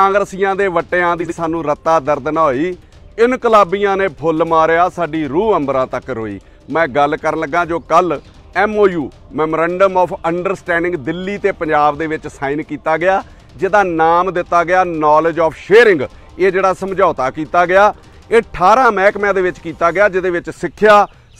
ਕਾਂਗਰਸੀਆਂ ਦੇ ਵਟਿਆਂ ਦੀ ਸਾਨੂੰ ਰੱਤਾ ਦਰਦ ਨਾ ਹੋਈ ਇਨਕਲਾਬੀਆਂ ਨੇ ਫੁੱਲ ਮਾਰਿਆ ਸਾਡੀ ਰੂਹ ਅੰਬਰਾਂ ਤੱਕ ਰੋਈ ਮੈਂ ਗੱਲ ਕਰਨ ਲੱਗਾ ਜੋ ਕੱਲ MOU memorandum of understanding Delhi ਤੇ ਪੰਜਾਬ ਦੇ ਵਿੱਚ ਸਾਈਨ ਕੀਤਾ ਗਿਆ ਜਿਹਦਾ ਨਾਮ ਦਿੱਤਾ ਗਿਆ ਨੌਲੇਜ ਆਫ ਸ਼ੇਅਰਿੰਗ ਇਹ ਜਿਹੜਾ ਸਮਝੌਤਾ ਕੀਤਾ ਗਿਆ ਇਹ 18 ਮਹਿਕਮਿਆਂ ਦੇ ਵਿੱਚ ਕੀਤਾ ਗਿਆ ਜਿਹਦੇ ਵਿੱਚ ਸਿੱਖਿਆ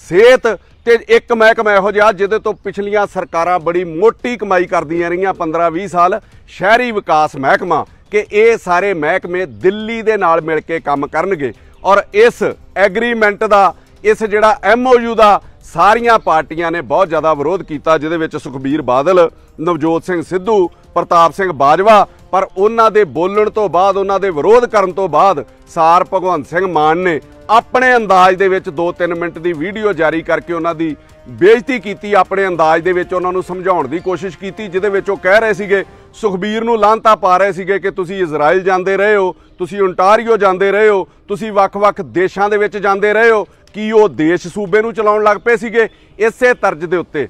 ਸਿਹਤ ਤੇ ਇੱਕ ਮਹਿਕਮਾ ਇਹੋ ਜਿਹਾ ਜਿਹਦੇ ਤੋਂ ਪਿਛਲੀਆਂ ਸਰਕਾਰਾਂ ਬੜੀ ਮੋਟੀ ਕਮਾਈ ਕਰਦੀਆਂ ਰਹੀਆਂ 15-20 ਸਾਲ ਸ਼ਹਿਰੀ ਵਿਕਾਸ ਮਹਿਕਮਾ ਕਿ ਇਹ ਸਾਰੇ ਮਹਿਕਮੇ ਦਿੱਲੀ ਦੇ ਨਾਲ ਮਿਲ ਕੇ ਕੰਮ ਕਰਨਗੇ ਔਰ ਇਸ ਐਗਰੀਮੈਂਟ ਦਾ ਇਸ ਜਿਹੜਾ ਐਮਓਯੂ ਦਾ ਸਾਰੀਆਂ ਪਾਰਟੀਆਂ ਨੇ ਬਹੁਤ ਜ਼ਿਆਦਾ ਵਿਰੋਧ ਕੀਤਾ ਜਿਹਦੇ ਵਿੱਚ ਸੁਖਬੀਰ ਬਾਦਲ ਨਵਜੋਤ ਸਿੰਘ ਸਿੱਧੂ ਪ੍ਰਤਾਪ ਸਿੰਘ ਬਾਜਵਾ ਪਰ ਉਹਨਾਂ ਦੇ ਬੋਲਣ ਤੋਂ ਬਾਅਦ ਉਹਨਾਂ ਦੇ ਵਿਰੋਧ ਕਰਨ ਤੋਂ ਬਾਅਦ ਸਾਰ ਭਗਵੰਤ ਸਿੰਘ ਮਾਨ ਨੇ ਆਪਣੇ ਅੰਦਾਜ਼ ਦੇ ਵਿੱਚ 2-3 ਮਿੰਟ ਦੀ ਵੀਡੀਓ ਜਾਰੀ ਕਰਕੇ ਉਹਨਾਂ ਦੀ ਬੇਇੱਜ਼ਤੀ ਕੀਤੀ ਆਪਣੇ ਅੰਦਾਜ਼ ਦੇ ਵਿੱਚ ਉਹਨਾਂ ਨੂੰ ਸਮਝਾਉਣ ਦੀ ਕੋਸ਼ਿਸ਼ ਕੀਤੀ ਜਿਹਦੇ ਵਿੱਚ ਉਹ ਕਹਿ ਰਹੇ ਸੀਗੇ ਸੁਖਬੀਰ ਨੂੰ ਲਾਂਤਾ ਪਾ ਰਹੇ ਸੀਗੇ ਕਿ ਤੁਸੀਂ ਇਜ਼ਰਾਈਲ ਜਾਂਦੇ ਰਹੇ ਹੋ ਤੁਸੀਂ ਓਨਟਾਰੀਓ ਜਾਂਦੇ ਰਹੇ ਹੋ ਤੁਸੀਂ ਵੱਖ-ਵੱਖ ਦੇਸ਼ਾਂ ਦੇ ਵਿੱਚ ਜਾਂਦੇ ਰਹੇ ਹੋ ਕੀ ਉਹ ਦੇਸ਼ ਸੂਬੇ ਨੂੰ ਚਲਾਉਣ ਲੱਗ ਪਏ ਸੀਗੇ ਇਸੇ ਤਰਜ ਦੇ ਉੱਤੇ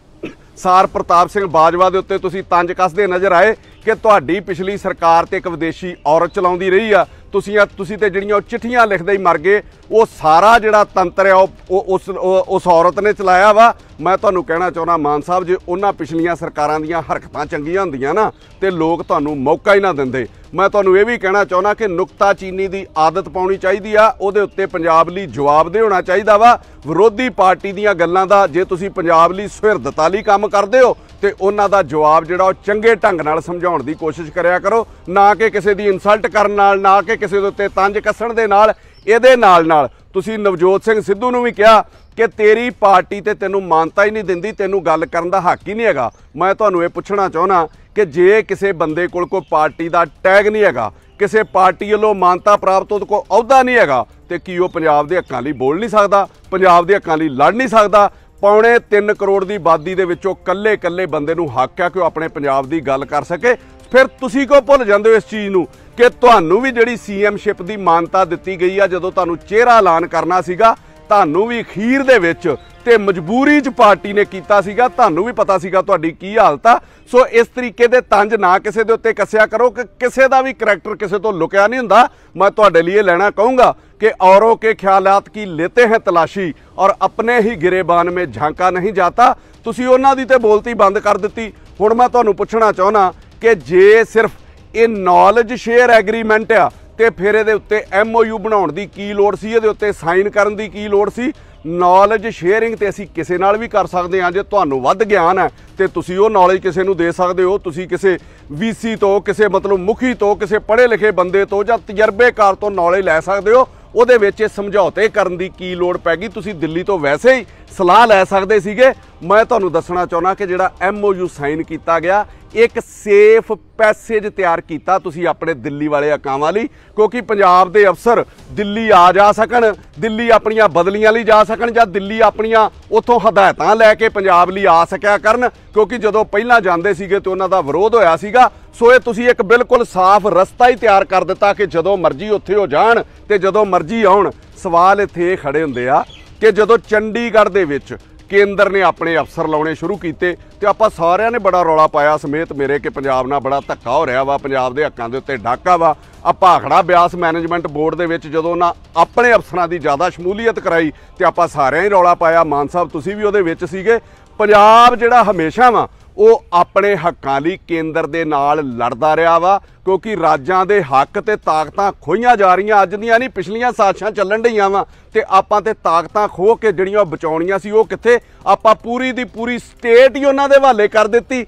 ਸਾਰ ਪ੍ਰਤਾਪ ਸਿੰਘ ਬਾਜਵਾ ਦੇ ਉੱਤੇ ਤੁਸੀਂ ਤੰਜ ਕੱਸਦੇ ਨਜ਼ਰ ਆਏ ਕਿ ਤੁਹਾਡੀ ਪਿਛਲੀ ਸਰਕਾਰ ਤੇ ਇੱਕ ਵਿਦੇਸ਼ੀ ਔਰਤ ਚਲਾਉਂਦੀ ਰਹੀ ਆ ਤੁਸੀਂ ਆ ਤੁਸੀਂ ਤੇ ਜਿਹੜੀਆਂ ਉਹ ਚਿੱਠੀਆਂ ਲਿਖਦੇ ਹੀ ਮਰ ਗਏ ਉਹ ਸਾਰਾ ਜਿਹੜਾ ਤੰਤਰ ਆ ਉਹ ਉਸ ਉਸ ਔਰਤ ਨੇ ਚਲਾਇਆ ਵਾ ਮੈਂ ਤੁਹਾਨੂੰ ਕਹਿਣਾ ਚਾਹੁੰਦਾ ਮਾਨ ਸਾਹਿਬ ਜੇ ਉਹਨਾਂ ਪਿਛਲੀਆਂ ਸਰਕਾਰਾਂ ਦੀਆਂ ਹਰਕਤਾਂ ਚੰਗੀਆਂ ਹੁੰਦੀਆਂ ਨਾ ਤੇ ਲੋਕ ਤੁਹਾਨੂੰ ਮੌਕਾ ਹੀ ਨਾ ਦਿੰਦੇ ਮੈਂ ਤੁਹਾਨੂੰ ਇਹ ਵੀ ਕਹਿਣਾ ਚਾਹੁੰਦਾ ਕਿ ਨੁਕਤਾ ਚੀਨੀ ਦੀ ਆਦਤ ਪਾਉਣੀ ਚਾਹੀਦੀ ਆ ਉਹਦੇ ਉੱਤੇ ਪੰਜਾਬ ਲਈ ਜਵਾਬ ਦੇ ਹੋਣਾ ਚਾਹੀਦਾ ਵਾ ਵਿਰੋਧੀ ਪਾਰਟੀ ਦੀਆਂ ਗੱਲਾਂ ਦਾ ਜੇ ਤੁਸੀਂ ਪੰਜਾਬ ਲਈ ਸੁਹਿਰਦਤਾ ਲਈ ਕੰਮ ਕਰਦੇ ਹੋ ਤੇ ਉਹਨਾਂ ਦਾ ਜਵਾਬ ਜਿਹੜਾ ਉਹ ਚੰਗੇ ਢੰਗ ਨਾਲ ਸਮਝਾਉਣ ਦੀ ਕੋਸ਼ਿਸ਼ ਕਰਿਆ ਕਰੋ ਨਾ ਕਿ ਕਿਸੇ ਦੀ ਇਨਸਲਟ ਕਰਨ ਨਾਲ ਨਾ ਕਿ ਕਿਸੇ ਦੇ ਉੱਤੇ ਤੰਜ ਕੱਸਣ ਦੇ ਨਾਲ ਇਹਦੇ ਨਾਲ ਨਾਲ ਤੁਸੀਂ ਨਵਜੋਤ ਸਿੰਘ ਸਿੱਧੂ ਨੂੰ ਵੀ ਕਿਹਾ ਕਿ ਤੇਰੀ ਪਾਰਟੀ ਤੇ ਤੈਨੂੰ ਮਾਨਤਾ ਹੀ ਨਹੀਂ ਦਿੰਦੀ ਤੈਨੂੰ ਗੱਲ ਕਰਨ ਦਾ ਹੱਕ ਹੀ ਨਹੀਂ ਹੈਗਾ ਮੈਂ ਤੁਹਾਨੂੰ ਇਹ ਪੁੱਛਣਾ ਚਾਹੁੰਨਾ ਕਿ ਜੇ ਕਿਸੇ ਬੰਦੇ ਕੋਲ ਕੋਈ ਪਾਰਟੀ ਦਾ ਟੈਗ ਨਹੀਂ ਹੈਗਾ ਕਿਸੇ ਪਾਰਟੀ ਵੱਲੋਂ ਮਾਨਤਾ ਪ੍ਰਾਪਤ ਉਹਦੇ ਕੋਲ ਅਹੁਦਾ ਨਹੀਂ ਹੈਗਾ ਤੇ ਕੀ ਉਹ ਪੰਜਾਬ ਦੇ ਹੱਕਾਂ ਲਈ ਬੋਲ ਨਹੀਂ ਸਕਦਾ ਪੰਜਾਬ ਦੇ ਹੱਕਾਂ ਲਈ ਲੜ ਨਹੀਂ ਸਕਦਾ ਪੌਣੇ 3 ਕਰੋੜ ਦੀ ਆਬਾਦੀ ਦੇ ਵਿੱਚੋਂ ਕੱਲੇ-ਕੱਲੇ ਬੰਦੇ ਨੂੰ ਹੱਕ ਆ ਕਿ ਉਹ ਆਪਣੇ ਪੰਜਾਬ ਦੀ ਗੱਲ ਕਰ ਸਕੇ ਫਿਰ ਤੁਸੀਂ ਕੋ ਭੁੱਲ ਜਾਂਦੇ ਹੋ ਇਸ ਚੀਜ਼ ਨੂੰ ਕਿ ਤੁਹਾਨੂੰ ਵੀ ਜਿਹੜੀ ਸੀਐਮਸ਼ਿਪ ਦੀ ਮਾਨਤਾ ਦਿੱਤੀ ਗਈ ਆ ਜਦੋਂ ਤੁਹਾਨੂੰ ਚਿਹਰਾ ਐਲਾਨ ਕਰਨਾ ਸੀਗਾ ਤੁਹਾਨੂੰ ਵੀ ਅਖੀਰ ਦੇ ਵਿੱਚ ਤੇ ਮਜਬੂਰੀ 'ਚ ਪਾਰਟੀ ਨੇ ਕੀਤਾ ਸੀਗਾ ਤੁਹਾਨੂੰ ਵੀ ਪਤਾ ਸੀਗਾ ਤੁਹਾਡੀ ਕੀ ਹਾਲਤ ਆ ਸੋ ਇਸ ਤਰੀਕੇ ਦੇ ਤੰਜ ਨਾ ਕਿਸੇ ਦੇ ਉੱਤੇ ਕੱਸਿਆ ਕਰੋ ਕਿ ਕਿਸੇ ਦਾ ਵੀ ਕੈਰੈਕਟਰ ਕਿਸੇ ਤੋਂ ਲੁਕਿਆ ਨਹੀਂ ਹੁੰਦਾ ਮੈਂ ਤੁਹਾਡੇ ਲਈ ਇਹ ਲੈਣਾ ਕਹੂੰਗਾ ਕਿ ਔਰੋ ਕੇ ਖਿਆਲਾਤ ਕੀ ਲੇਤੇ ਹੈ ਤਲਾਸ਼ੀ ਔਰ ਆਪਣੇ ਹੀ गिरेबान ਮੇ ਝਾਂਕਾ ਨਹੀਂ ਜਾਤਾ ਤੁਸੀਂ ਉਹਨਾਂ ਦੀ ਤੇ ਬੋਲਤੀ ਬੰਦ ਕਰ ਦਿੱਤੀ ਹੁਣ ਮੈਂ ਤੁਹਾਨੂੰ ਪੁੱਛਣਾ ਚਾਹਣਾ ਕਿ ਜੇ ਸਿਰਫ ਇਹ ਨੌਲੇਜ ਸ਼ੇਅਰ ਐਗਰੀਮੈਂਟ ਆ ਤੇ ਫਿਰ ਇਹਦੇ ਉੱਤੇ ਐਮਓਯੂ ਬਣਾਉਣ ਦੀ ਕੀ ਲੋੜ ਸੀ ਇਹਦੇ ਉੱਤੇ ਸਾਈਨ ਕਰਨ ਦੀ ਕੀ ਲੋੜ ਸੀ ਨੌਲੇਜ ਸ਼ੇਅਰਿੰਗ ਤੇ ਅਸੀਂ ਕਿਸੇ ਨਾਲ ਵੀ ਕਰ ਸਕਦੇ ਹਾਂ ਜੇ ਤੁਹਾਨੂੰ ਵੱਧ ਗਿਆਨ ਹੈ ਤੇ ਤੁਸੀਂ ਉਹ ਨੌਲੇਜ ਕਿਸੇ ਨੂੰ ਦੇ ਸਕਦੇ ਹੋ ਤੁਸੀਂ ਕਿਸੇ ਵੀਸੀ ਤੋਂ ਕਿਸੇ ਮਤਲਬ ਮੁਖੀ ਤੋਂ ਕਿਸੇ ਪੜ੍ਹੇ ਲਿਖੇ ਬੰਦੇ ਤੋਂ ਜਾਂ ਤਜਰਬੇਕਾਰ ਤੋਂ ਨੌਲੇਜ ਲੈ ਸਕਦੇ ਹੋ ਉਹਦੇ ਵਿੱਚ ਇਹ ਸਮਝੌਤੇ ਕਰਨ ਦੀ ਕੀ ਲੋੜ ਪੈ ਗਈ ਤੁਸੀਂ ਦਿੱਲੀ ਤੋਂ ਵੈਸੇ ਹੀ ਸਲਾਹ ਲੈ ਸਕਦੇ ਸੀਗੇ ਮੈਂ ਤੁਹਾਨੂੰ ਦੱਸਣਾ ਚਾਹੁੰਦਾ ਕਿ ਜਿਹੜਾ ਐਮਓਯੂ ਸਾਈਨ ਕੀਤਾ ਗਿਆ ਇੱਕ ਸੇਫ ਪੈਸੇਜ ਤਿਆਰ ਕੀਤਾ ਤੁਸੀਂ ਆਪਣੇ ਦਿੱਲੀ ਵਾਲੇ ਅਕਾਵਾਂ ਲਈ ਕਿਉਂਕਿ ਪੰਜਾਬ ਦੇ ਅਫਸਰ ਦਿੱਲੀ ਆ ਜਾ ਸਕਣ ਦਿੱਲੀ ਆਪਣੀਆਂ ਬਦਲੀਆਂ ਲਈ ਜਾ ਸਕਣ ਜਾਂ ਦਿੱਲੀ ਆਪਣੀਆਂ ਉੱਥੋਂ ਹਦਾਇਤਾਂ ਲੈ ਕੇ ਪੰਜਾਬ ਲਈ ਆ ਸਕਿਆ ਕਰਨ ਕਿਉਂਕਿ ਜਦੋਂ ਪਹਿਲਾਂ ਜਾਂਦੇ ਸੀਗੇ ਤੇ ਉਹਨਾਂ ਦਾ ਵਿਰੋਧ ਹੋਇਆ ਸੀਗਾ ਸੋ ਇਹ ਤੁਸੀਂ ਇੱਕ ਬਿਲਕੁਲ ਸਾਫ਼ ਰਸਤਾ ਹੀ ਤਿਆਰ ਕਰ ਦਿੱਤਾ ਕਿ ਜਦੋਂ ਮਰਜ਼ੀ ਉੱਥੇ ਹੋ ਜਾਣ ਤੇ ਜਦੋਂ ਮਰਜ਼ੀ ਆਉਣ ਸਵਾਲ ਇੱਥੇ ਖੜੇ ਹੁੰਦੇ ਆ ਕਿ ਜਦੋਂ ਚੰਡੀਗੜ੍ਹ ਦੇ ਵਿੱਚ ਕੇਂਦਰ ਨੇ ਆਪਣੇ ਅਫਸਰ ਲਾਉਣੇ ਸ਼ੁਰੂ ਕੀਤੇ ਤੇ ਆਪਾਂ ਸਾਰਿਆਂ ਨੇ ਬੜਾ ਰੌਲਾ ਪਾਇਆ ਸਮੇਤ ਮੇਰੇ ਕਿ ਪੰਜਾਬ ਨਾਲ ਬੜਾ ਧੱਕਾ ਹੋ ਰਿਹਾ ਵਾ ਪੰਜਾਬ ਦੇ ਹੱਕਾਂ ਦੇ ਉੱਤੇ ਡਾਕਾ ਵਾ ਆ ਭਾਖੜਾ ਬਿਆਸ ਮੈਨੇਜਮੈਂਟ ਬੋਰਡ ਦੇ ਵਿੱਚ ਜਦੋਂ ਨਾ ਆਪਣੇ ਅਫਸਰਾਂ ਦੀ ਜ਼ਿਆਦਾ ਸ਼ਮੂਲੀਅਤ ਕਰਾਈ ਤੇ ਆਪਾਂ ਸਾਰਿਆਂ ਹੀ ਰੌਲਾ ਪਾਇਆ ਮਾਨ ਸਾਹਿਬ ਤੁਸੀਂ ਵੀ ਉਹਦੇ ਵਿੱਚ ਸੀਗੇ ਪੰਜਾਬ ਜਿਹੜਾ ਹਮੇਸ਼ਾ ਵਾ ਉਹ ਆਪਣੇ ਹੱਕਾਂ ਲਈ ਕੇਂਦਰ ਦੇ ਨਾਲ ਲੜਦਾ ਰਿਹਾ ਵਾ ਕਿਉਂਕਿ ਰਾਜਾਂ ਦੇ ਹੱਕ ਤੇ ਤਾਕਤਾਂ ਖੋਈਆਂ ਜਾ ਰਹੀਆਂ ਅੱਜ ਦੀਆਂ ਨਹੀਂ ਪਿਛਲੀਆਂ ਸਾਜ਼ਿਸ਼ਾਂ ਚੱਲਣ ਡੀਆਂ ਵਾ ਤੇ ਆਪਾਂ ਤੇ ਤਾਕਤਾਂ ਖੋ ਕੇ ਜਿਹੜੀਆਂ ਬਚਾਉਣੀਆਂ ਸੀ ਉਹ ਕਿੱਥੇ ਆਪਾਂ ਪੂਰੀ ਦੀ ਪੂਰੀ ਸਟੇਟ ਹੀ ਉਹਨਾਂ ਦੇ ਹਵਾਲੇ ਕਰ ਦਿੱਤੀ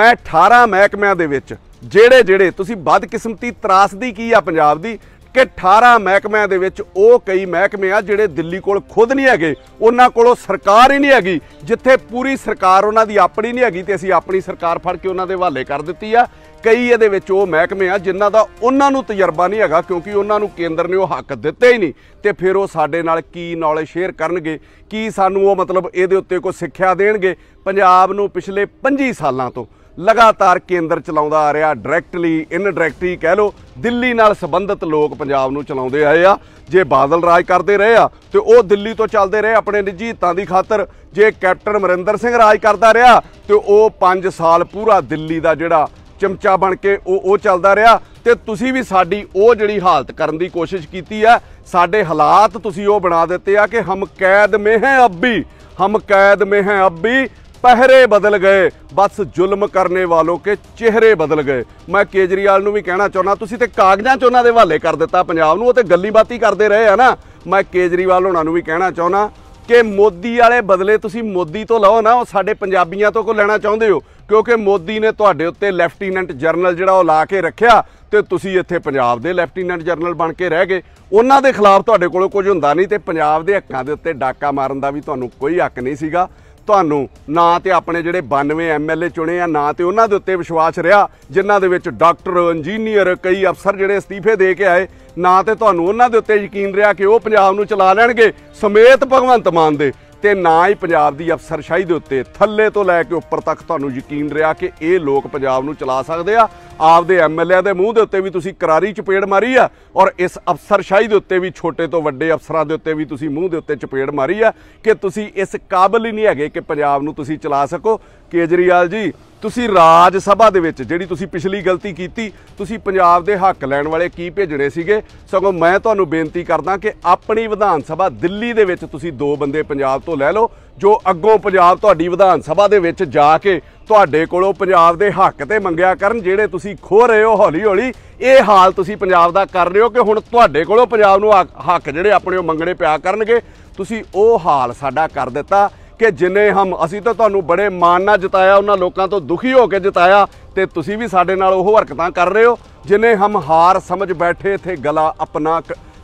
ਮੈਂ 18 ਮਹਿਕਮਿਆਂ ਦੇ ਵਿੱਚ ਜਿਹੜੇ ਜਿਹੜੇ ਤੁਸੀਂ ਬਦਕਿਸਮਤੀ ਤਰਾਸਦੀ ਕੀ ਆ ਪੰਜਾਬ ਦੀ ਕਿ 18 ਮਹਿਕਮਿਆਂ ਦੇ ਵਿੱਚ ਉਹ ਕਈ ਮਹਿਕਮੇ ਆ ਜਿਹੜੇ ਦਿੱਲੀ ਕੋਲ ਖੁਦ ਨਹੀਂ ਹੈਗੇ ਉਹਨਾਂ ਕੋਲੋਂ ਸਰਕਾਰ ਹੀ ਨਹੀਂ ਹੈਗੀ ਜਿੱਥੇ ਪੂਰੀ ਸਰਕਾਰ ਉਹਨਾਂ ਦੀ ਆਪਣੀ ਨਹੀਂ ਹੈਗੀ ਤੇ ਅਸੀਂ ਆਪਣੀ ਸਰਕਾਰ ਫੜ ਕੇ ਉਹਨਾਂ ਦੇ ਹਵਾਲੇ ਕਰ ਦਿੱਤੀ ਆ ਕਈ ਇਹਦੇ ਵਿੱਚ ਉਹ ਮਹਿਕਮੇ ਆ ਜਿਨ੍ਹਾਂ ਦਾ ਉਹਨਾਂ ਨੂੰ ਤਜਰਬਾ ਨਹੀਂ ਹੈਗਾ ਕਿਉਂਕਿ ਉਹਨਾਂ ਨੂੰ ਕੇਂਦਰ ਨੇ ਉਹ ਹੱਕ ਦਿੱਤੇ ਹੀ ਨਹੀਂ ਤੇ ਫਿਰ ਉਹ ਸਾਡੇ ਨਾਲ ਕੀ ਨੌਲੇਜ ਸ਼ੇਅਰ ਕਰਨਗੇ ਕੀ ਸਾਨੂੰ ਉਹ ਮਤਲਬ ਇਹਦੇ ਉੱਤੇ ਕੋਈ ਸਿੱਖਿਆ ਦੇਣਗੇ ਪੰਜਾਬ ਨੂੰ ਪਿਛਲੇ 25 ਸਾਲਾਂ ਤੋਂ ਲਗਾਤਾਰ ਕੇਂਦਰ ਚਲਾਉਂਦਾ ਆ ਰਿਹਾ ਡਾਇਰੈਕਟਲੀ ਇਨਡਾਇਰੈਕਟਲੀ ਕਹਿ ਲੋ ਦਿੱਲੀ ਨਾਲ ਸੰਬੰਧਿਤ ਲੋਕ ਪੰਜਾਬ ਨੂੰ ਚਲਾਉਂਦੇ ਆਏ ਆ ਜੇ ਬਾਦਲ ਰਾਜ ਕਰਦੇ ਰਹੇ ਆ ਤੇ ਉਹ ਦਿੱਲੀ ਤੋਂ ਚੱਲਦੇ ਰਹੇ ਆਪਣੇ ਨਿੱਜੀ ਹਿੱਤਾਂ ਦੀ ਖਾਤਰ ਜੇ ਕੈਪਟਨ ਮਰਿੰਦਰ ਸਿੰਘ ਰਾਜ ਕਰਦਾ ਰਿਹਾ ਤੇ ਉਹ 5 ਸਾਲ ਪੂਰਾ ਦਿੱਲੀ ਦਾ ਜਿਹੜਾ ਚਮਚਾ ਬਣ ਕੇ ਉਹ ਉਹ ਚੱਲਦਾ ਰਿਹਾ ਤੇ ਤੁਸੀਂ ਵੀ ਸਾਡੀ ਉਹ ਜਿਹੜੀ ਹਾਲਤ ਕਰਨ ਦੀ ਕੋਸ਼ਿਸ਼ ਕੀਤੀ ਆ ਸਾਡੇ ਹਾਲਾਤ ਤੁਸੀਂ ਉਹ ਬਣਾ ਦਿੱਤੇ ਆ ਕਿ ਹਮ ਕੈਦ ਮੇ ਹੈ ਅੱਬੀ ਹਮ ਕੈਦ ਮੇ ਹੈ ਅੱਬੀ ਪਹਿਰੇ ਬਦਲ ਗਏ ਬਸ ਜ਼ੁਲਮ ਕਰਨੇ ਵਾਲੋ ਕੇ ਚਿਹਰੇ ਬਦਲ ਗਏ ਮੈਂ ਕੇਜਰੀਵਾਲ ਨੂੰ ਵੀ ਕਹਿਣਾ ਚਾਹੁੰਦਾ ਤੁਸੀਂ ਤੇ ਕਾਗਜ਼ਾਂ 'ਚ ਉਹਨਾਂ ਦੇ ਹਵਾਲੇ ਕਰ ਦਿੱਤਾ ਪੰਜਾਬ ਨੂੰ ਉਹ ਤੇ ਗੱਲੀ ਬਾਤੀ ਕਰਦੇ ਰਹੇ ਆ ਨਾ ਮੈਂ ਕੇਜਰੀਵਾਲ ਉਹਨਾਂ ਨੂੰ ਵੀ ਕਹਿਣਾ ਚਾਹੁੰਦਾ ਕਿ ਮੋਦੀ ਵਾਲੇ ਬਦਲੇ ਤੁਸੀਂ ਮੋਦੀ ਤੋਂ ਲਓ ਨਾ ਉਹ ਸਾਡੇ ਪੰਜਾਬੀਆਂ ਤੋਂ ਕੋ ਲੈਣਾ ਚਾਹੁੰਦੇ ਹੋ ਕਿਉਂਕਿ ਮੋਦੀ ਨੇ ਤੁਹਾਡੇ ਉੱਤੇ ਲੈਫਟੀਨੈਂਟ ਜਰਨਲ ਜਿਹੜਾ ਉਹ ਲਾ ਕੇ ਰੱਖਿਆ ਤੇ ਤੁਸੀਂ ਇੱਥੇ ਪੰਜਾਬ ਦੇ ਲੈਫਟੀਨੈਂਟ ਜਰਨਲ ਬਣ ਕੇ ਰਹਿ ਗਏ ਉਹਨਾਂ ਦੇ ਖਿਲਾਫ ਤੁਹਾਡੇ ਕੋਲ ਕੁਝ ਹੁੰਦਾ ਨਹੀਂ ਤੇ ਪੰਜਾਬ ਦੇ ਹੱਕਾਂ ਦੇ ਉੱਤੇ ਡਾਕਾ ਮਾਰਨ ਦਾ ਵੀ ਤੁਹਾਨੂੰ ਕੋਈ ਹੱਕ ਨਹੀਂ ਸੀਗਾ ਤੁਹਾਨੂੰ ਨਾ ਤੇ ਆਪਣੇ ਜਿਹੜੇ 92 ਐਮਐਲਏ ਚੁਣੇ ਆ ਨਾ ਤੇ ਉਹਨਾਂ ਦੇ ਉੱਤੇ ਵਿਸ਼ਵਾਸ ਰਿਹਾ ਜਿਨ੍ਹਾਂ ਦੇ ਵਿੱਚ ਡਾਕਟਰ ਇੰਜੀਨੀਅਰ ਕਈ ਅਫਸਰ ਜਿਹੜੇ ਅਸਤੀਫੇ ਦੇ ਕੇ ਆਏ ਨਾ ਤੇ ਤੁਹਾਨੂੰ ਉਹਨਾਂ ਦੇ ਉੱਤੇ ਯਕੀਨ ਰਿਹਾ ਕਿ ਉਹ ਪੰਜਾਬ ਨੂੰ ਚਲਾ ਲੈਣਗੇ ਸਮੇਤ ਭਗਵੰਤ ਮਾਨ ਦੇ ਤੇ ਨਾ ਹੀ ਪੰਜਾਬ ਦੀ ਅਫਸਰਸ਼ਾਹੀ ਦੇ ਉੱਤੇ ਥੱਲੇ ਤੋਂ ਲੈ ਕੇ ਉੱਪਰ ਤੱਕ ਤੁਹਾਨੂੰ ਯਕੀਨ ਰਿਹਾ ਕਿ ਇਹ ਲੋਕ ਪੰਜਾਬ ਨੂੰ ਚਲਾ ਸਕਦੇ ਆ ਆਪਦੇ ਐਮਐਲਏ ਦੇ ਮੂੰਹ ਦੇ ਉੱਤੇ ਵੀ ਤੁਸੀਂ ਕਰਾਰੀ ਚਪੇੜ ਮਾਰੀ ਆ ਔਰ ਇਸ ਅਫਸਰਸ਼ਾਹੀ ਦੇ ਉੱਤੇ ਵੀ ਛੋਟੇ ਤੋਂ ਵੱਡੇ ਅਫਸਰਾਂ ਦੇ ਉੱਤੇ ਵੀ ਤੁਸੀਂ ਮੂੰਹ ਦੇ ਉੱਤੇ ਚਪੇੜ ਮਾਰੀ ਆ ਕਿ ਤੁਸੀਂ ਇਸ ਕਾਬਿਲ ਹੀ ਨਹੀਂ ਹੈਗੇ ਕਿ ਪੰਜਾਬ ਨੂੰ ਤੁਸੀਂ ਚਲਾ ਸਕੋ ਕੇਜਰੀਵਾਲ ਜੀ ਤੁਸੀਂ ਰਾਜ ਸਭਾ ਦੇ ਵਿੱਚ ਜਿਹੜੀ ਤੁਸੀਂ ਪਿਛਲੀ ਗਲਤੀ ਕੀਤੀ ਤੁਸੀਂ ਪੰਜਾਬ ਦੇ ਹੱਕ ਲੈਣ ਵਾਲੇ ਕੀ ਭੇਜਣੇ ਸੀਗੇ ਸਗੋਂ ਮੈਂ ਤੁਹਾਨੂੰ ਬੇਨਤੀ ਕਰਦਾ ਕਿ ਆਪਣੀ ਵਿਧਾਨ ਸਭਾ ਦਿੱਲੀ ਦੇ ਵਿੱਚ ਤੁਸੀਂ ਦੋ ਬੰਦੇ ਪੰਜਾਬ ਤੋਂ ਲੈ ਲਓ ਜੋ ਅੱਗੋਂ ਪੰਜਾਬ ਤੁਹਾਡੀ ਵਿਧਾਨ ਸਭਾ ਦੇ ਵਿੱਚ ਜਾ ਕੇ ਤੁਹਾਡੇ ਕੋਲੋਂ ਪੰਜਾਬ ਦੇ ਹੱਕ ਤੇ ਮੰਗਿਆ ਕਰਨ ਜਿਹੜੇ ਤੁਸੀਂ ਖੋ ਰਹੇ ਹੋ ਹੌਲੀ ਹੌਲੀ ਇਹ ਹਾਲ ਤੁਸੀਂ ਪੰਜਾਬ ਦਾ ਕਰ ਰਹੇ ਹੋ ਕਿ ਹੁਣ ਤੁਹਾਡੇ ਕੋਲੋਂ ਪੰਜਾਬ ਨੂੰ ਹੱਕ ਜਿਹੜੇ ਆਪਣੇ ਉਹ ਮੰਗਣੇ ਪਿਆ ਕਰਨਗੇ ਤੁਸੀਂ ਉਹ ਹਾਲ ਸਾਡਾ ਕਰ ਦਿੱਤਾ ਕਿ ਜਿੰਨੇ ਹਮ ਅਸੀਂ ਤਾਂ ਤੁਹਾਨੂੰ ਬੜੇ ਮਾਣ ਨਾਲ ਜਿਤਾਇਆ ਉਹਨਾਂ ਲੋਕਾਂ ਤੋਂ ਦੁਖੀ ਹੋ ਕੇ ਜਿਤਾਇਆ ਤੇ ਤੁਸੀਂ ਵੀ ਸਾਡੇ ਨਾਲ ਉਹ ਹਰਕਤਾਂ ਕਰ ਰਹੇ ਹੋ ਜਿਨੇ ਹਮ ਹਾਰ ਸਮਝ ਬੈਠੇ ਇਥੇ ਗਲਾ ਆਪਣਾ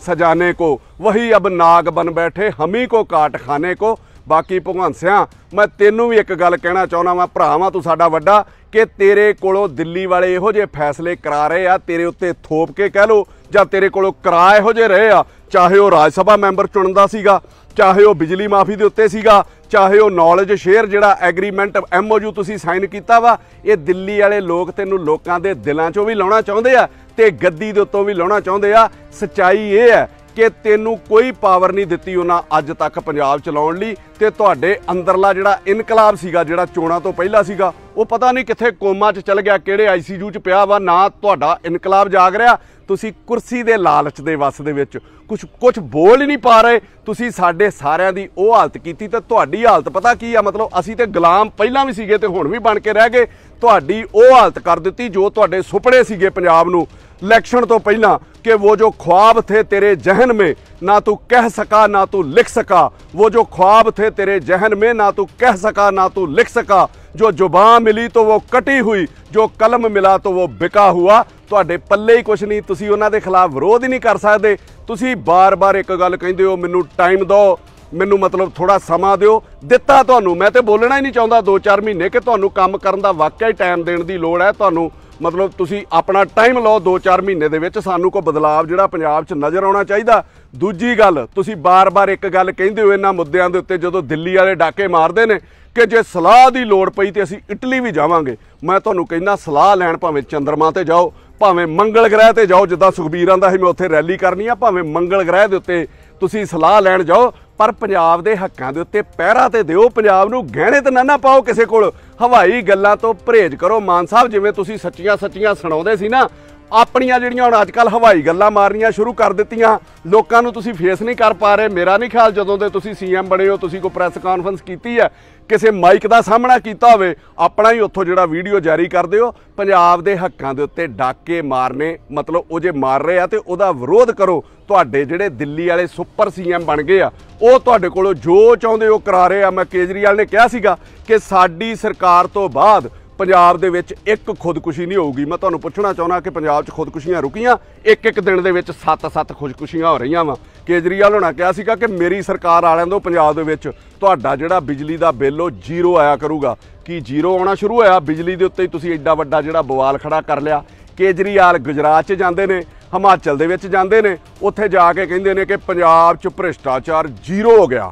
ਸਜਾਨੇ ਕੋ ਵਹੀ ਅਬ ਨਾਗ ਬਨ ਬੈਠੇ ਹਮੀ ਕੋ ਕਾਟਖਾਨੇ ਕੋ ਬਾਕੀ ਭਗਵੰਤ ਸਿਆ ਮੈਂ ਤੈਨੂੰ ਵੀ ਇੱਕ ਗੱਲ ਕਹਿਣਾ ਚਾਹੁੰਦਾ ਵਾਂ ਭਰਾਵਾ ਤੂੰ ਸਾਡਾ ਵੱਡਾ ਕਿ ਤੇਰੇ ਕੋਲੋਂ ਦਿੱਲੀ ਵਾਲੇ ਇਹੋ ਜਿਹੇ ਫੈਸਲੇ ਕਰਾ ਰਹੇ ਆ ਤੇਰੇ ਉੱਤੇ ਥੋਪ ਕੇ ਕਹਿ ਲੋ ਜਾਂ ਤੇਰੇ ਕੋਲੋਂ ਕਰਾ ਇਹੋ ਜਿਹੇ ਰਹੇ ਆ ਚਾਹੇ ਉਹ ਰਾਜ ਸਭਾ ਮੈਂਬਰ ਚੁਣਦਾ ਸੀਗਾ ਚਾਹੇ ਉਹ ਬਿਜਲੀ ਮਾਫੀ ਦੇ ਉੱਤੇ ਸੀਗਾ ਚਾਹੇ ਉਹ ਨੌਲੇਜ ਸ਼ੇਅਰ ਜਿਹੜਾ ਐਗਰੀਮੈਂਟ ਐਮਓਯੂ ਤੁਸੀਂ ਸਾਈਨ ਕੀਤਾ ਵਾ ਇਹ ਦਿੱਲੀ ਵਾਲੇ ਲੋਕ ਤੈਨੂੰ ਲੋਕਾਂ ਦੇ ਦਿਲਾਂ 'ਚੋਂ ਵੀ ਲਾਉਣਾ ਚਾਹੁੰਦੇ ਆ ਤੇ ਗੱਦੀ ਦੇ ਉੱਤੋਂ ਵੀ ਲਾਉਣਾ ਚਾਹੁੰਦੇ ਆ ਸਚਾਈ ਇਹ ਹੈ ਕਿ ਤੈਨੂੰ ਕੋਈ ਪਾਵਰ ਨਹੀਂ ਦਿੱਤੀ ਉਹਨਾਂ ਅੱਜ ਤੱਕ ਪੰਜਾਬ ਚਲਾਉਣ ਲਈ ਤੇ ਤੁਹਾਡੇ ਅੰਦਰਲਾ ਜਿਹੜਾ ਇਨਕਲਾਬ ਸੀਗਾ ਜਿਹੜਾ ਚੋਣਾਂ ਤੋਂ ਪਹਿਲਾਂ ਸੀਗਾ ਉਹ ਪਤਾ ਨਹੀਂ ਕਿੱਥੇ ਕੋਮਾ 'ਚ ਚਲ ਗਿਆ ਕਿਹੜੇ ਆਈਸੀਯੂ 'ਚ ਪਿਆ ਵਾ ਨਾ ਤੁਹਾਡਾ ਇਨਕਲਾਬ ਜਾਗ ਰਿਹਾ ਤੁਸੀਂ ਕੁਰਸੀ ਦੇ ਲਾਲਚ ਦੇ ਵਸ ਦੇ ਵਿੱਚ ਕੁਝ ਕੁਝ ਬੋਲ ਹੀ ਨਹੀਂ ਪਾ ਰਹੇ ਤੁਸੀਂ ਸਾਡੇ ਸਾਰਿਆਂ ਦੀ ਉਹ ਹਾਲਤ ਕੀਤੀ ਤੇ ਤੁਹਾਡੀ ਹਾਲਤ ਪਤਾ ਕੀ ਆ ਮਤਲਬ ਅਸੀਂ ਤੇ ਗੁਲਾਮ ਪਹਿਲਾਂ ਵੀ ਸੀਗੇ ਤੇ ਹੁਣ ਵੀ ਬਣ ਕੇ ਰਹਿ ਗਏ ਤੁਹਾਡੀ ਉਹ ਹਾਲਤ ਕਰ ਦਿੱਤੀ ਜੋ ਤੁਹਾਡੇ ਸੁਪਨੇ ਸੀਗੇ ਪੰਜਾਬ ਨੂੰ ਇਲੈਕਸ਼ਨ ਤੋਂ ਪਹਿਲਾਂ कि वो जो ख्वाब थे तेरे जहन में ना तू कह सका ना तू लिख सका वो जो ख्वाब थे तेरे जहन में ना तू कह सका ना तू लिख सका ਜੋ ਜ਼ੁਬਾਨ ਮਿਲੀ तो ਉਹ ਕਟੀ ਹੋਈ ਜੋ ਕਲਮ ਮਿਲਾ तो ਉਹ ਬਿਕਾ ਹੁਆ ਤੁਹਾਡੇ ਪੱਲੇ ਹੀ ਕੁਛ ਨਹੀਂ ਤੁਸੀਂ ਉਹਨਾਂ ਦੇ ਖਿਲਾਫ ਵਿਰੋਧ ਹੀ ਨਹੀਂ ਕਰ ਸਕਦੇ ਤੁਸੀਂ ਬਾਰ-ਬਾਰ ਇੱਕ ਗੱਲ ਕਹਿੰਦੇ ਹੋ ਮੈਨੂੰ ਟਾਈਮ ਦਿਓ ਮੈਨੂੰ ਮਤਲਬ ਥੋੜਾ ਸਮਾਂ ਦਿਓ ਦਿੱਤਾ ਤੁਹਾਨੂੰ ਮੈਂ ਤੇ ਬੋਲਣਾ ਹੀ ਨਹੀਂ ਚਾਹੁੰਦਾ 2-4 ਮਹੀਨੇ ਕਿ ਤੁਹਾਨੂੰ ਕੰਮ ਕਰਨ ਦਾ ਵਾਕਿਆ ਹੀ ਟਾਈਮ ਦੇਣ ਦੀ ਲੋੜ ਹੈ ਤੁਹਾਨੂੰ ਮਤਲਬ ਤੁਸੀਂ ਆਪਣਾ ਟਾਈਮ ਲਓ 2-4 ਮਹੀਨੇ ਦੇ ਵਿੱਚ ਸਾਨੂੰ ਕੋ ਬਦਲਾਵ ਜਿਹੜਾ ਪੰਜਾਬ 'ਚ ਨਜ਼ਰ ਆਉਣਾ ਚਾਹੀਦਾ ਦੂਜੀ ਗੱਲ ਤੁਸੀਂ ਬਾਰ-ਬਾਰ ਇੱਕ ਗੱਲ ਕਹਿੰਦੇ ਹੋ ਇਹਨਾਂ ਮੁੱਦਿਆਂ ਦੇ ਉੱਤੇ ਜਦੋਂ ਦਿੱਲੀ ਵਾਲੇ ਡਾਕੇ ਮਾਰਦੇ ਨੇ ਕਿ ਜੇ ਸਲਾਹ ਦੀ ਲੋੜ ਪਈ ਤੇ ਅਸੀਂ ਇਟਲੀ ਵੀ ਜਾਵਾਂਗੇ ਮੈਂ ਤੁਹਾਨੂੰ ਕਹਿੰਦਾ ਸਲਾਹ ਲੈਣ ਭਾਵੇਂ ਚੰਦਰਮਾ ਤੇ ਜਾਓ ਭਾਵੇਂ ਮੰਗਲ ਗ੍ਰਹਿ ਤੇ ਜਾਓ ਜਿੱਦਾਂ ਸੁਖਬੀਰਾਂ ਦਾ ਸੀ ਮੈਂ ਉੱਥੇ ਰੈਲੀ ਕਰਨੀ ਆ ਭਾਵੇਂ ਮੰਗਲ ਗ੍ਰਹਿ ਦੇ ਉੱਤੇ ਤੁਸੀਂ ਸਲਾਹ ਲੈਣ ਜਾਓ ਪਰ ਪੰਜਾਬ ਦੇ ਹੱਕਾਂ ਦੇ ਉੱਤੇ ਪਹਿਰਾ ਤੇ ਦਿਓ ਪੰਜਾਬ ਨੂੰ ਗਹਿਣੇ ਤੇ ਨਾ ਨਾ ਪਾਓ ਕਿਸੇ ਕੋਲ ਹਵਾਈ ਗੱਲਾਂ ਤੋਂ ਪਰਹੇਜ਼ ਕਰੋ ਮਾਨ ਸਾਹਿਬ ਜਿਵੇਂ ਤੁਸੀਂ ਸੱਚੀਆਂ ਸੱਚੀਆਂ ਸੁਣਾਉਂਦੇ ਸੀ ਨਾ ਆਪਣੀਆਂ ਜਿਹੜੀਆਂ ਹੁਣ ਅੱਜਕੱਲ ਹਵਾਈ ਗੱਲਾਂ ਮਾਰਨੀਆਂ ਸ਼ੁਰੂ ਕਰ ਦਿੱਤੀਆਂ ਲੋਕਾਂ ਨੂੰ ਤੁਸੀਂ ਫੇਸ ਨਹੀਂ ਕਰ ਪਾ ਰਹੇ ਮੇਰਾ ਨਹੀਂ ਖਿਆਲ ਜਦੋਂ ਦੇ ਤੁਸੀਂ ਸੀਐਮ ਬਣੇ ਹੋ ਤੁਸੀਂ ਕੋਈ ਪ੍ਰੈਸ ਕਾਨਫਰੰਸ ਕੀਤੀ ਹੈ ਕਿਸੇ ਮਾਈਕ ਦਾ ਸਾਹਮਣਾ ਕੀਤਾ ਹੋਵੇ ਆਪਣਾ ਹੀ ਉੱਥੋਂ ਜਿਹੜਾ ਵੀਡੀਓ ਜਾਰੀ ਕਰਦੇ ਹੋ ਪੰਜਾਬ ਦੇ ਹੱਕਾਂ ਦੇ ਉੱਤੇ ਡਾਕੇ ਮਾਰਨੇ ਮਤਲਬ ਉਹ ਜੇ ਮਾਰ ਰਹੇ ਆ ਤੇ ਉਹਦਾ ਵਿਰੋਧ ਕਰੋ ਤੁਹਾਡੇ ਜਿਹੜੇ ਦਿੱਲੀ ਵਾਲੇ ਸੁਪਰ ਸੀਐਮ ਬਣ ਗਏ ਆ ਉਹ ਤੁਹਾਡੇ ਕੋਲੋਂ ਜੋ ਚਾਹੁੰਦੇ ਉਹ ਕਰਾ ਰਹੇ ਆ ਮੈਂ ਕੇਜਰੀਵਾਲ ਨੇ ਕਿਹਾ ਸੀਗਾ ਕਿ ਸਾਡੀ ਸਰਕਾਰ ਤੋਂ ਬਾਅਦ ਪੰਜਾਬ ਦੇ ਵਿੱਚ ਇੱਕ ਖੁਦਕੁਸ਼ੀ ਨਹੀਂ ਹੋਊਗੀ ਮੈਂ ਤੁਹਾਨੂੰ ਪੁੱਛਣਾ ਚਾਹੁੰਦਾ ਕਿ ਪੰਜਾਬ 'ਚ ਖੁਦਕੁਸ਼ੀਆਂ ਰੁਕੀਆਂ ਇੱਕ ਇੱਕ ਦਿਨ ਦੇ ਵਿੱਚ 7-7 ਖੁਦਕੁਸ਼ੀਆਂ ਹੋ ਰਹੀਆਂ ਵਾ ਕੇਜਰੀਵਾਲ ਹੋਣਾ ਕਿਹਾ ਸੀਗਾ ਕਿ ਮੇਰੀ ਸਰਕਾਰ ਵਾਲਿਆਂ ਤੋਂ ਪੰਜਾਬ ਦੇ ਵਿੱਚ ਤੁਹਾਡਾ ਜਿਹੜਾ ਬਿਜਲੀ ਦਾ ਬਿੱਲ ਉਹ ਜ਼ੀਰੋ ਆਇਆ ਕਰੂਗਾ ਕਿ ਜ਼ੀਰੋ ਆਉਣਾ ਸ਼ੁਰੂ ਹੋਇਆ ਬਿਜਲੀ ਦੇ ਉੱਤੇ ਹੀ ਤੁਸੀਂ ਐਡਾ ਵੱਡਾ ਜਿਹੜਾ ਬਵਾਲ ਖੜਾ ਕਰ ਲਿਆ ਕੇਜਰੀਵਾਲ ਗੁਜਰਾਤ 'ਚ ਜਾਂਦੇ ਨੇ ਹਿਮਾਚਲ ਦੇ ਵਿੱਚ ਜਾਂਦੇ ਨੇ ਉੱਥੇ ਜਾ ਕੇ ਕਹਿੰਦੇ ਨੇ ਕਿ ਪੰਜਾਬ 'ਚ ਭ੍ਰਿਸ਼ਟਾਚਾਰ ਜ਼ੀਰੋ ਹੋ ਗਿਆ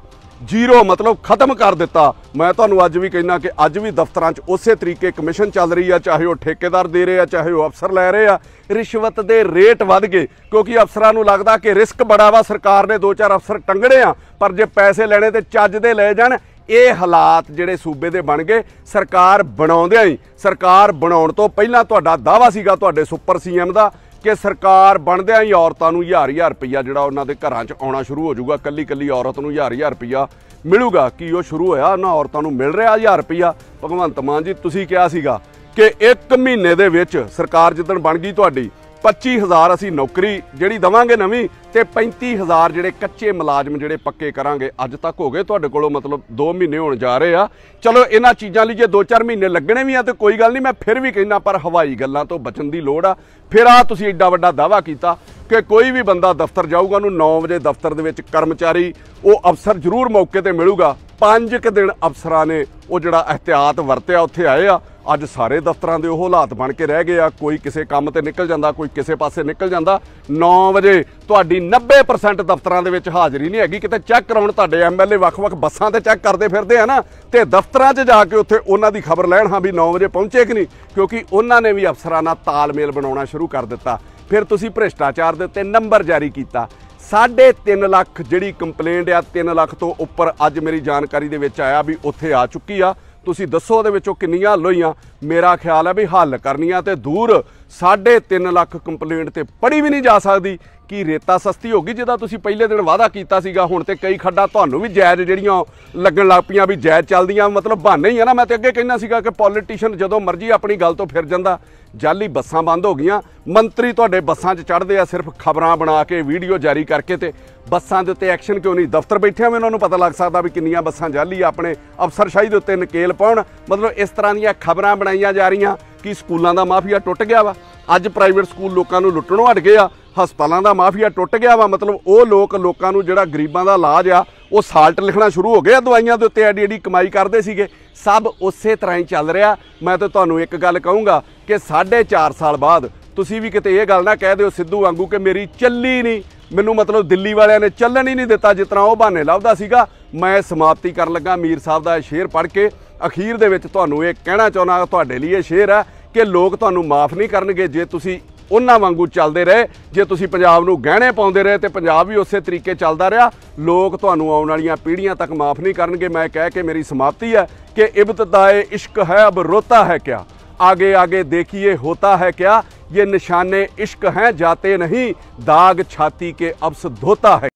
ਜ਼ੀਰੋ ਮਤਲਬ ਖਤਮ ਕਰ ਦਿੱਤਾ ਮੈਂ ਤੁਹਾਨੂੰ ਅੱਜ ਵੀ ਕਹਿਣਾ ਕਿ ਅੱਜ ਵੀ ਦਫ਼ਤਰਾਂ 'ਚ ਉਸੇ ਤਰੀਕੇ ਕਮਿਸ਼ਨ ਚੱਲ ਰਹੀ ਆ ਚਾਹੇ ਉਹ ਠੇਕੇਦਾਰ ਦੇ ਰਹੇ ਆ ਚਾਹੇ ਉਹ ਅਫਸਰ ਲੈ ਰਹੇ ਆ ਰਿਸ਼ਵਤ ਦੇ ਰੇਟ ਵੱਧ ਗਏ ਕਿਉਂਕਿ ਅਫਸਰਾਂ ਨੂੰ ਲੱਗਦਾ ਕਿ ਰਿਸਕ ਬੜਾ ਵਾ ਸਰਕਾਰ ਨੇ ਦੋ ਚਾਰ ਅਫਸਰ ਟੰਗੜੇ ਆ ਪਰ ਜੇ ਪੈਸੇ ਲੈਣੇ ਤੇ ਚੱਜ ਦੇ ਲੈ ਜਾਣ ਇਹ ਹਾਲਾਤ ਜਿਹੜੇ ਸੂਬੇ ਦੇ ਬਣ ਗਏ ਸਰਕਾਰ ਬਣਾਉਂਦਿਆਂ ਹੀ ਸਰਕਾਰ ਬਣਾਉਣ ਤੋਂ ਪਹਿਲਾਂ ਤੁਹਾਡਾ ਦਾਵਾ ਸੀਗਾ ਤੁਹਾਡੇ ਸੁਪਰ ਸੀਐਮ ਦਾ ਕਿ ਸਰਕਾਰ ਬਣਦਿਆਂ ਹੀ ਔਰਤਾਂ ਨੂੰ 1000 ਰੁਪਇਆ ਜਿਹੜਾ ਉਹਨਾਂ ਦੇ ਘਰਾਂ 'ਚ ਆਉਣਾ ਸ਼ੁਰੂ ਹੋ ਜਾਊਗਾ ਕੱਲੀ ਕੱਲੀ ਔਰਤ ਨੂੰ 1000 ਰੁਪਇਆ ਮਿਲੂਗਾ ਕੀ ਉਹ ਸ਼ੁਰੂ ਹੋਇਆ ਉਹਨਾਂ ਔਰਤਾਂ ਨੂੰ ਮਿਲ ਰਿਹਾ 1000 ਰੁਪਇਆ ਭਗਵੰਤ ਮਾਨ ਜੀ ਤੁਸੀਂ ਕਿਹਾ ਸੀਗਾ ਕਿ 1 ਮਹੀਨੇ ਦੇ ਵਿੱਚ ਸਰਕਾਰ ਜਿੱਦਣ ਬਣ ਗਈ ਤੁਹਾਡੀ 25000 ਅਸੀਂ ਨੌਕਰੀ ਜਿਹੜੀ ਦਵਾਂਗੇ ਨਵੀਂ ਤੇ 35000 ਜਿਹੜੇ ਕੱਚੇ ਮੁਲਾਜ਼ਮ ਜਿਹੜੇ ਪੱਕੇ ਕਰਾਂਗੇ ਅੱਜ ਤੱਕ ਹੋ ਗਏ ਤੁਹਾਡੇ ਕੋਲੋਂ ਮਤਲਬ 2 ਮਹੀਨੇ ਹੋਣ ਜਾ ਰਹੇ ਆ ਚਲੋ ਇਹਨਾਂ ਚੀਜ਼ਾਂ ਲਈ ਜੇ 2-4 ਮਹੀਨੇ ਲੱਗਣੇ ਵੀ ਆ ਤੇ ਕੋਈ ਗੱਲ ਨਹੀਂ ਮੈਂ ਫਿਰ ਵੀ ਕਹਿੰਦਾ ਪਰ ਹਵਾਈ ਗੱਲਾਂ ਤੋਂ ਬਚਣ ਦੀ ਲੋੜ ਆ ਫਿਰ ਆ ਤੁਸੀਂ ਐਡਾ ਵੱਡਾ ਦਾਵਾ ਕੀਤਾ ਕਿ ਕੋਈ ਵੀ ਬੰਦਾ ਦਫ਼ਤਰ ਜਾਊਗਾ ਉਹਨੂੰ 9 ਵਜੇ ਦਫ਼ਤਰ ਦੇ ਵਿੱਚ ਕਰਮਚਾਰੀ ਉਹ ਅਫਸਰ ਜ਼ਰੂਰ ਮੌਕੇ ਤੇ ਮਿਲੂਗਾ 5 ਕ ਦਿਨ ਅਫਸਰਾਂ ਨੇ ਉਹ ਜਿਹੜਾ ਇhtiyat ਵਰਤਿਆ ਉੱਥੇ ਆਏ ਆ ਅੱਜ ਸਾਰੇ ਦਫ਼ਤਰਾਂ ਦੇ ਉਹ ਹਾਲਾਤ ਬਣ ਕੇ ਰਹਿ ਗਏ ਆ ਕੋਈ ਕਿਸੇ ਕੰਮ ਤੇ ਨਿਕਲ ਜਾਂਦਾ ਕੋਈ ਕਿਸੇ ਪਾਸੇ ਨਿਕਲ ਜਾਂਦਾ 9 ਵਜੇ ਤੁਹਾਡੀ 90% ਦਫ਼ਤਰਾਂ ਦੇ ਵਿੱਚ ਹਾਜ਼ਰੀ ਨਹੀਂ ਹੈਗੀ ਕਿਤੇ ਚੈੱਕ ਕਰਾਉਣ ਤੁਹਾਡੇ ਐਮਐਲਏ ਵੱਖ-ਵੱਖ ਬੱਸਾਂ ਤੇ ਚੈੱਕ ਕਰਦੇ ਫਿਰਦੇ ਆ ਨਾ ਤੇ ਦਫ਼ਤਰਾਂ 'ਚ ਜਾ ਕੇ ਉੱਥੇ ਉਹਨਾਂ ਦੀ ਖਬਰ ਲੈਣ ਹਾਂ ਵੀ 9 ਵਜੇ ਪਹੁੰਚੇ ਕਿ ਨਹੀਂ ਕਿਉਂਕਿ ਉਹਨਾਂ ਨੇ ਵੀ ਅਫਸਰਾਂ ਨਾਲ ਤਾਲਮੇਲ ਬਣਾਉਣਾ ਸ਼ੁਰੂ ਕਰ ਦਿੱਤਾ ਫਿਰ ਤੁਸੀਂ ਭ੍ਰਿਸ਼ਟਾਚਾਰ ਦੇ ਉੱਤੇ ਨੰਬਰ ਜਾਰੀ ਕੀਤਾ 3.5 ਲੱਖ ਜਿਹੜੀ ਕੰਪਲੇਂਟ ਆ 3 ਲੱਖ ਤੋਂ ਉੱਪਰ ਅੱਜ ਮੇਰੀ ਜਾਣਕਾਰੀ ਦੇ ਵਿੱਚ ਆਇਆ ਵੀ ਉੱਥੇ ਆ ਚੁੱਕੀ ਆ ਤੁਸੀਂ ਦੱਸੋ ਉਹਦੇ ਵਿੱਚੋਂ ਕਿੰਨੀਆਂ ਲੋਈਆਂ ਮੇਰਾ ਖਿਆਲ ਹੈ ਵੀ ਹੱਲ ਕਰਨੀਆਂ ਤੇ ਦੂਰ 3.5 ਲੱਖ ਕੰਪਲੇਂਟ ਤੇ ਪੜੀ ਵੀ ਨਹੀਂ ਜਾ ਸਕਦੀ ਕਿ ਰੇਤਾ ਸਸਤੀ ਹੋ ਗਈ ਜਿਹਦਾ ਤੁਸੀਂ ਪਹਿਲੇ ਦਿਨ ਵਾਅਦਾ ਕੀਤਾ ਸੀਗਾ ਹੁਣ ਤੇ ਕਈ ਖੱਡਾ ਤੁਹਾਨੂੰ ਵੀ ਜਾਇਜ਼ ਜਿਹੜੀਆਂ ਲੱਗਣ ਲੱਗ ਪਈਆਂ ਵੀ ਜਾਇਜ਼ ਚੱਲਦੀਆਂ ਮਤਲਬ ਬਹਾਨੇ ਹੀ ਆ ਨਾ ਮੈਂ ਤੇ ਅੱਗੇ ਕਹਿੰਦਾ ਸੀਗਾ ਕਿ ਪੋਲੀਟੀਸ਼ੀਅਨ ਜਦੋਂ ਮਰਜ਼ੀ ਆਪਣੀ ਗੱਲ ਤੋਂ ਫਿਰ ਜਾਂਦਾ ਜਾਲੀ ਬੱਸਾਂ ਬੰਦ ਹੋ ਗਈਆਂ ਮੰਤਰੀ ਤੁਹਾਡੇ ਬੱਸਾਂ 'ਚ ਚੜਦੇ ਆ ਸਿਰਫ ਖਬਰਾਂ ਬਣਾ ਕੇ ਵੀਡੀਓ ਜਾਰੀ ਕਰਕੇ ਤੇ ਬੱਸਾਂ ਦੇ ਉੱਤੇ ਐਕਸ਼ਨ ਕਿਉਂ ਨਹੀਂ ਦਫ਼ਤਰ ਬੈਠਿਆਂ ਵੀ ਉਹਨਾਂ ਨੂੰ ਪਤਾ ਲੱਗ ਸਕਦਾ ਵੀ ਕਿੰਨੀਆਂ ਬੱਸਾਂ ਜਾਲੀ ਆਪਣੇ ਅਫਸਰਸ਼ਾਹੀ ਦੇ ਉੱਤੇ ਨਕੇਲ ਪਾਉਣ ਮਤਲਬ ਇਸ ਤਰ੍ਹਾਂ ਦੀਆਂ ਖਬਰਾਂ ਬਣਾਈਆਂ ਜਾ ਰਹੀਆਂ ਕਿ ਸਕੂਲਾਂ ਦਾ ਮਾਫੀਆ ਟੁੱਟ ਗਿਆ ਵਾ ਅੱਜ ਪ੍ਰਾਈਵੇਟ ਸਕੂਲ ਲੋਕਾਂ ਨੂੰ ਲੁੱਟਣੋਂ ਹਟ ਗਏ ਆ ਹਸਪਤਾਲਾਂ ਦਾ ਮਾਫੀਆ ਟੁੱਟ ਗਿਆ ਵਾ ਮਤਲਬ ਉਹ ਲੋਕ ਲੋਕਾਂ ਨੂੰ ਜਿਹੜਾ ਗਰੀਬਾਂ ਦਾ ਇਲਾਜ ਆ ਉਹ ਸਾਲਟ ਲਿਖਣਾ ਸ਼ੁਰੂ ਹੋ ਆ ਦਵਾਈਆਂ ਦੇ ਉੱਤੇ ਐਡੀ ਐਡੀ ਕਮਾਈ ਕਰਦੇ ਸੀਗੇ ਸਭ ਉਸੇ ਤਰ੍ਹਾਂ ਹੀ ਚੱਲ ਰਿਹਾ ਮੈਂ ਤਾਂ ਤੁਹਾਨੂੰ ਇੱਕ ਗੱਲ ਕਹੂੰਗਾ ਕਿ 4.5 ਸਾਲ ਬਾਅਦ ਤੁਸੀਂ ਵੀ ਕਿਤੇ ਇਹ ਗੱਲ ਨਾ ਕਹਿ ਦਿਓ ਸਿੱਧੂ ਵਾਂਗੂ ਕਿ ਮੇਰੀ ਚੱਲੀ ਨਹੀਂ ਮੈਨੂੰ ਮਤਲਬ ਦਿੱਲੀ ਵਾਲਿਆਂ ਨੇ ਚੱਲਣ ਹੀ ਨਹੀਂ ਦਿੱਤਾ ਜਿਤਨਾ ਉਹ ਬਹਾਨੇ ਲੱਭਦਾ ਸੀਗਾ ਮੈਂ ਸਮਾਪਤੀ ਕਰਨ ਲੱਗਾ ਮੀਰ ਸਾਹਿਬ ਦਾ ਇਹ ਸ਼ੇਰ ਪੜ੍ਹ ਕੇ ਅਖੀਰ ਦੇ ਵਿੱਚ ਤੁਹਾਨੂੰ ਇਹ ਕਹਿਣਾ ਚਾਹੁੰਦਾ ਤੁਹਾਡੇ ਲਈ ਇਹ ਸ਼ੇਰ ਹੈ ਕਿ ਲੋਕ ਤੁਹਾਨੂੰ ਮਾਫ ਨਹੀਂ ਕਰਨਗੇ ਜੇ ਤੁਸੀਂ ਉਹਨਾਂ ਵਾਂਗੂ ਚੱਲਦੇ ਰਹੇ ਜੇ ਤੁਸੀਂ ਪੰਜਾਬ ਨੂੰ ਗਹਿਣੇ ਪਾਉਂਦੇ ਰਹੇ ਤੇ ਪੰਜਾਬ ਵੀ ਉਸੇ ਤਰੀਕੇ ਚੱਲਦਾ ਰਿਹਾ ਲੋਕ ਤੁਹਾਨੂੰ ਆਉਣ ਵਾਲੀਆਂ ਪੀੜ੍ਹੀਆਂ ਤੱਕ ਮਾਫ ਨਹੀਂ ਕਰਨਗੇ ਮੈਂ ਕਹਿ ਕੇ ਮੇਰੀ ਸਮਾਪਤੀ ਹੈ ਕਿ ਇਬਤਦਾਏ ਇਸ਼ਕ ਹੈ ਅਬ ਰੋਤਾ ਹੈ ਕਿਆ ਅੱਗੇ ਅੱਗੇ ਦੇਖੀਏ ਹੋਤਾ ਹੈ ਕਿਆ ये निशाने इश्क हैं जाते नहीं दाग छाती के अब्स धोता है